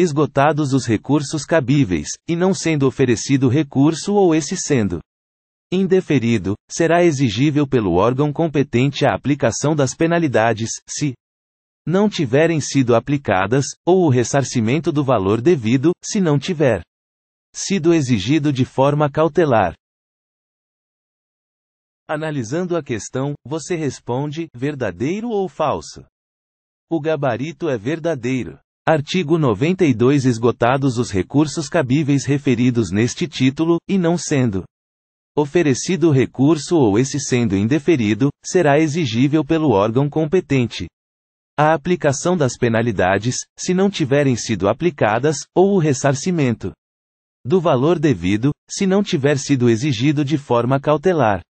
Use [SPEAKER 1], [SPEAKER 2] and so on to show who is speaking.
[SPEAKER 1] esgotados os recursos cabíveis, e não sendo oferecido recurso ou esse sendo indeferido, será exigível pelo órgão competente a aplicação das penalidades, se não tiverem sido aplicadas, ou o ressarcimento do valor devido, se não tiver sido exigido de forma cautelar. Analisando a questão, você responde: verdadeiro ou falso? O gabarito é verdadeiro. Artigo 92 Esgotados os recursos cabíveis referidos neste título, e não sendo oferecido o recurso ou esse sendo indeferido, será exigível pelo órgão competente a aplicação das penalidades, se não tiverem sido aplicadas, ou o ressarcimento do valor devido, se não tiver sido exigido de forma cautelar.